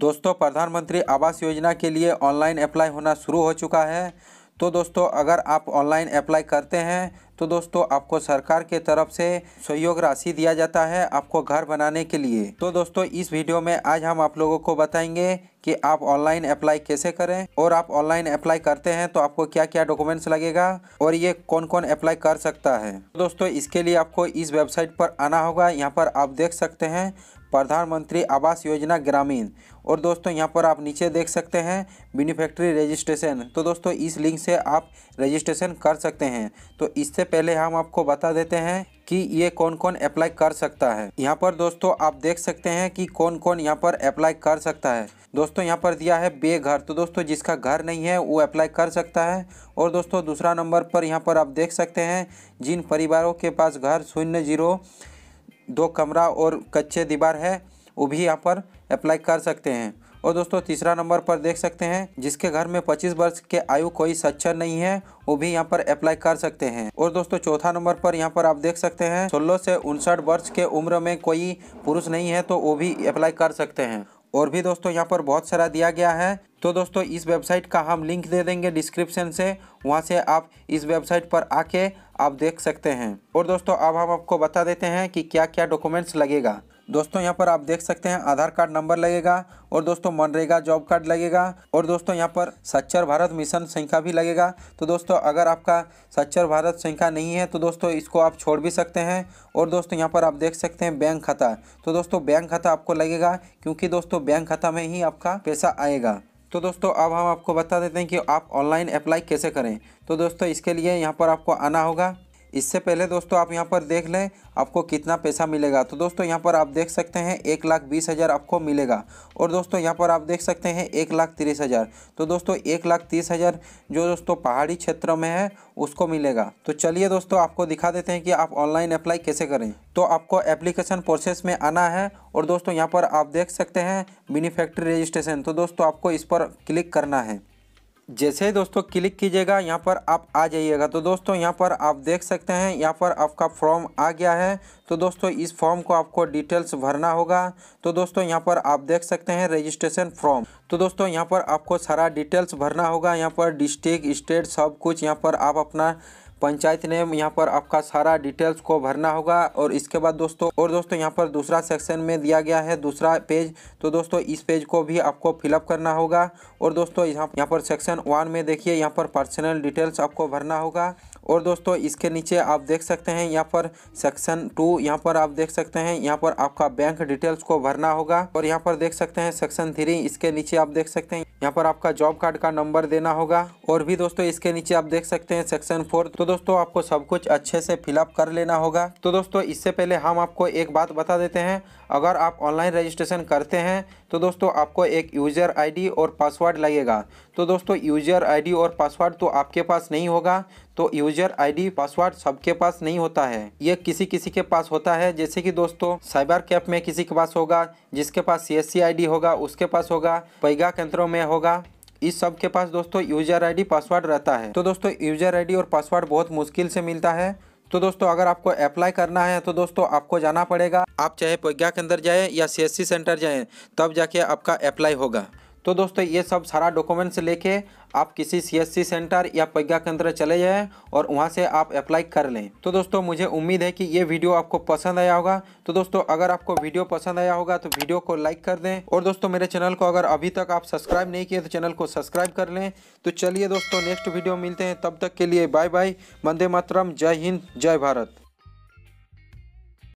दोस्तों प्रधानमंत्री आवास योजना के लिए ऑनलाइन अप्लाई होना शुरू हो चुका है तो दोस्तों अगर आप ऑनलाइन अप्लाई करते हैं तो दोस्तों आपको सरकार के तरफ से सहयोग राशि दिया जाता है आपको घर बनाने के लिए तो दोस्तों इस वीडियो में आज हम आप लोगों को बताएंगे कि आप ऑनलाइन अप्लाई कैसे करें और आप ऑनलाइन अप्लाई करते हैं तो आपको क्या क्या डॉक्यूमेंट्स लगेगा और ये कौन कौन अप्लाई कर सकता है तो दोस्तों इसके लिए आपको इस वेबसाइट पर आना होगा यहाँ पर आप देख सकते हैं प्रधानमंत्री आवास योजना ग्रामीण और दोस्तों यहाँ पर आप नीचे देख सकते हैं बेनिफैक्ट्री रजिस्ट्रेशन तो दोस्तों इस लिंक से आप रजिस्ट्रेशन कर सकते हैं तो इससे पहले हम आपको बता देते हैं कि ये कौन कौन अप्लाई कर सकता है यहाँ पर दोस्तों आप देख सकते हैं कि कौन कौन यहाँ पर अप्लाई कर सकता है दोस्तों यहाँ पर दिया है बेघर तो दोस्तों जिसका घर नहीं है वो अप्लाई कर सकता है और दोस्तों दूसरा नंबर पर यहाँ पर आप देख सकते हैं जिन परिवारों के पास घर शून्य जीरो दो कमरा और कच्चे दीवार है वो भी यहाँ पर अप्लाई कर सकते हैं और दोस्तों तीसरा नंबर पर देख सकते हैं जिसके घर में पच्चीस वर्ष के आयु कोई सच्चर नहीं है वो भी यहाँ पर अप्लाई कर सकते हैं और दोस्तों चौथा नंबर पर यहाँ पर आप देख सकते हैं सोलह से उनसठ वर्ष के उम्र में कोई पुरुष नहीं है तो वो भी अप्लाई कर सकते हैं और भी दोस्तों यहाँ पर बहुत सारा दिया गया है तो दोस्तों इस वेबसाइट का हम लिंक दे देंगे डिस्क्रिप्शन से वहाँ से आप इस वेबसाइट पर आके आप देख सकते हैं और दोस्तों अब हम आपको बता देते हैं कि क्या क्या डॉक्यूमेंट्स लगेगा दोस्तों यहाँ पर आप देख सकते हैं आधार कार्ड नंबर लगेगा और दोस्तों मनरेगा जॉब कार्ड लगेगा और दोस्तों यहाँ पर सच्चर भारत मिशन संख्या भी लगेगा तो दोस्तों अगर आपका सच्चर भारत संख्या नहीं है तो दोस्तों इसको आप छोड़ भी सकते हैं और दोस्तों यहाँ पर आप देख सकते हैं बैंक खाता तो दोस्तों बैंक खाता आपको लगेगा क्योंकि दोस्तों बैंक खाता में ही आपका पैसा आएगा तो दोस्तों अब हम आपको बता देते हैं कि आप ऑनलाइन अप्लाई कैसे करें तो दोस्तों इसके लिए यहाँ पर आपको आना होगा इससे पहले दोस्तों आप यहाँ पर देख लें आपको कितना पैसा मिलेगा तो दोस्तों यहाँ पर आप देख सकते हैं एक लाख बीस हज़ार आपको मिलेगा और दोस्तों यहाँ पर आप देख सकते हैं एक लाख तीस हज़ार तो दोस्तों एक लाख तीस हज़ार जो दोस्तों पहाड़ी क्षेत्र में है उसको मिलेगा तो चलिए दोस्तों आपको दिखा देते हैं कि आप ऑनलाइन अप्लाई कैसे करें तो आपको एप्लीकेशन प्रोसेस में आना है और दोस्तों यहाँ पर आप देख सकते हैं बेनिफैक्ट्री रजिस्ट्रेशन तो दोस्तों आपको इस पर क्लिक करना है जैसे ही दोस्तों क्लिक कीजिएगा यहाँ पर आप आ जाइएगा तो दोस्तों यहाँ पर आप देख सकते हैं यहाँ पर आपका फॉर्म आ गया है तो दोस्तों इस फॉर्म को आपको डिटेल्स भरना होगा तो दोस्तों यहाँ पर आप देख सकते हैं रजिस्ट्रेशन फॉर्म तो दोस्तों यहाँ पर आपको सारा डिटेल्स भरना होगा यहाँ पर डिस्ट्रिक्ट स्टेट सब कुछ यहाँ पर आप अपना पंचायत नेम यहाँ पर आपका सारा डिटेल्स को भरना होगा और इसके बाद दोस्तों और दोस्तों यहाँ पर दूसरा सेक्शन में दिया गया है दूसरा पेज तो दोस्तों इस पेज को भी आपको फिलअप करना होगा और दोस्तों यहाँ यहाँ पर सेक्शन वन में देखिए यहाँ पर पर्सनल डिटेल्स आपको भरना होगा और दोस्तों इसके नीचे आप देख सकते हैं यहाँ पर सेक्शन टू यहाँ पर आप देख सकते हैं यहाँ पर आपका बैंक डिटेल्स को भरना होगा और यहाँ पर देख सकते हैं सेक्शन थ्री इसके नीचे आप देख सकते हैं यहाँ पर आपका जॉब कार्ड का नंबर देना होगा और भी दोस्तों इसके नीचे आप देख सकते हैं सेक्शन फोर तो दोस्तों आपको सब कुछ अच्छे से फिलअप कर लेना होगा तो दोस्तों इससे पहले हम आपको एक बात बता देते हैं अगर आप ऑनलाइन रजिस्ट्रेशन करते हैं तो दोस्तों आपको एक यूज़र आईडी और पासवर्ड लगेगा तो दोस्तों यूज़र आईडी और पासवर्ड तो आपके पास नहीं होगा तो यूज़र आईडी पासवर्ड सबके पास नहीं होता है ये किसी किसी के पास होता है जैसे कि दोस्तों साइबर कैप में किसी के पास होगा जिसके पास सी एस होगा उसके पास होगा पैगा केंद्रों में होगा इस सब के पास दोस्तों यूजर आई पासवर्ड रहता है तो दोस्तों यूजर आई और पासवर्ड बहुत मुश्किल से मिलता है तो दोस्तों अगर आपको अप्लाई करना है तो दोस्तों आपको जाना पड़ेगा आप चाहे प्रज्ञा के अंदर जाएँ या सी सेंटर जाएँ तब जाके आपका अप्लाई होगा तो दोस्तों ये सब सारा डॉक्यूमेंट्स लेके आप किसी सीएससी सेंटर या प्रज्ञा केंद्र चले जाएँ और वहाँ से आप अप्लाई कर लें तो दोस्तों मुझे उम्मीद है कि ये वीडियो आपको पसंद आया होगा तो दोस्तों अगर आपको वीडियो पसंद आया होगा तो वीडियो को लाइक कर दें और दोस्तों मेरे चैनल को अगर अभी तक आप सब्सक्राइब नहीं किए तो चैनल को सब्सक्राइब कर लें तो चलिए दोस्तों नेक्स्ट वीडियो मिलते हैं तब तक के लिए बाय बाय वंदे मातरम जय हिंद जय भारत